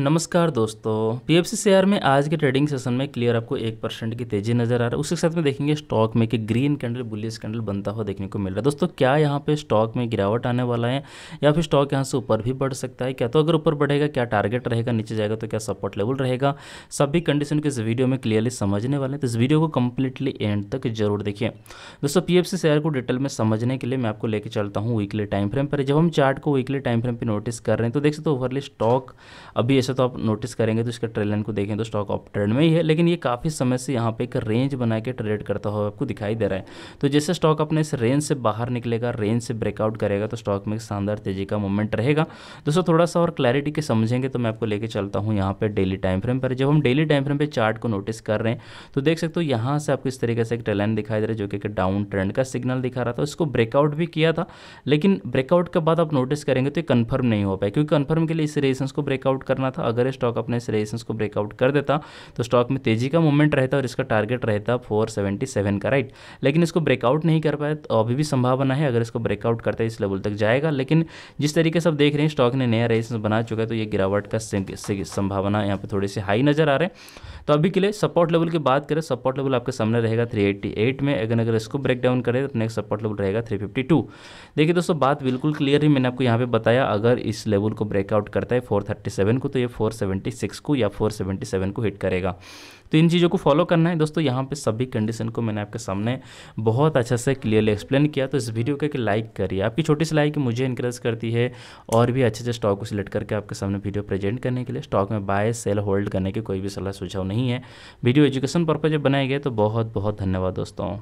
नमस्कार दोस्तों P F share में आज के ट्रेडिंग सेशन में क्लियर आपको एक परसेंट की तेजी नजर आ रहा है उसके साथ में देखेंगे स्टॉक में कि ग्रीन कैंडल बुलिस कैंडल बनता हुआ देखने को मिल रहा है दोस्तों क्या यहाँ पे स्टॉक में गिरावट आने वाला है या फिर स्टॉक यहाँ से ऊपर भी बढ़ सकता है क्या तो अगर ऊपर बढ़ेगा क्या टारगेट रहेगा नीचे जाएगा तो क्या सपोर्ट लेवल रहेगा सभी कंडीशन को इस वीडियो में क्लियरली समझने वाले हैं तो इस वीडियो को कंप्लीटली एंड तक जरूर देखिए दोस्तों पी शेयर को डिटेल में समझने के लिए मैं आपको लेकर चलता हूँ वीकली टाइम फ्रेम पर जब हम चार्ट को वीकली टाइम फ्रेम पर नोटिस कर रहे हैं तो देख सकते ओवरली स्टॉक अभी से तो आप नोटिस करेंगे तो इसका ट्रेल लाइन को देखें तो स्टॉक ऑफ ट्रेंड में ही है लेकिन ये काफ़ी समय से यहाँ पे एक रेंज बना के ट्रेड करता हुआ आपको दिखाई दे रहा है तो जैसे स्टॉक अपने इस रेंज से बाहर निकलेगा रेंज से ब्रेकआउट करेगा तो स्टॉक में एक शानदार तेजी का मूवमेंट रहेगा दोस्तों थोड़ा सा और क्लैरिटी के समझेंगे तो मैं आपको लेकर चलता हूँ यहाँ पर डेली टाइम फ्रेम पर जब हम डेली टाइम फ्रेम पर चार्ट को नोटिस कर रहे हैं तो देख सकते हो यहाँ से आपको इस तरीके से एक ट्रेल लाइन दिखाई दे रहा है जो कि डाउन ट्रेंड का सिग्नल दिखा रहा था उसको ब्रेकआउट भी किया था लेकिन ब्रेकआउट के बाद आप नोटिस करेंगे तो ये कन्फर्म नहीं हो पाया क्योंकि कन्फर्म के लिए इस रेजिस्टेंस को ब्रेकआउट करना था अगर स्टॉक अपने इस रेजिस्टेंस को ब्रेकआउट कर देता तो स्टॉक में तेजी का मूवमेंट रहता और इसका टारगेट रहता फोर का राइट लेकिन इसको ब्रेकआउट नहीं कर पाया तो अभी भी संभावना है अगर इसको ब्रेकआउट करता है इस लेवल तक जाएगा लेकिन जिस तरीके से आप देख रहे हैं स्टॉक ने नया रेजिस्टेंस बना चुका है तो ये गिरावट का संभावना यहाँ पर थोड़ी सी हाई नज़र आ रहे हैं तो अभी के लिए सपोर्ट लेवल की बात करें सपोर्ट लेवल आपके सामने रहेगा 388 में अगर अगर इसको ब्रेक डाउन करें तो नेक्स्ट सपोर्ट लेवल रहेगा 352 देखिए दोस्तों बात बिल्कुल क्लियर ही मैंने आपको यहाँ पे बताया अगर इस लेवल को ब्रेकआउट करता है 437 को तो ये 476 को या 477 को हिट करेगा तो इन चीज़ों को फॉलो करना है दोस्तों यहाँ पे सभी कंडीशन को मैंने आपके सामने बहुत अच्छा से क्लियरली एक्सप्लेन किया तो इस वीडियो को एक लाइक करिए आपकी छोटी सी लाइक मुझे इंकरेज करती है और भी अच्छे से स्टॉक को सिलेक्ट करके आपके सामने वीडियो प्रेजेंट करने के लिए स्टॉक में बाय सेल होल्ड करने की कोई भी सलाह सुझाव नहीं है वीडियो एजुकेशन पर्पज बनाए गए तो बहुत बहुत धन्यवाद दोस्तों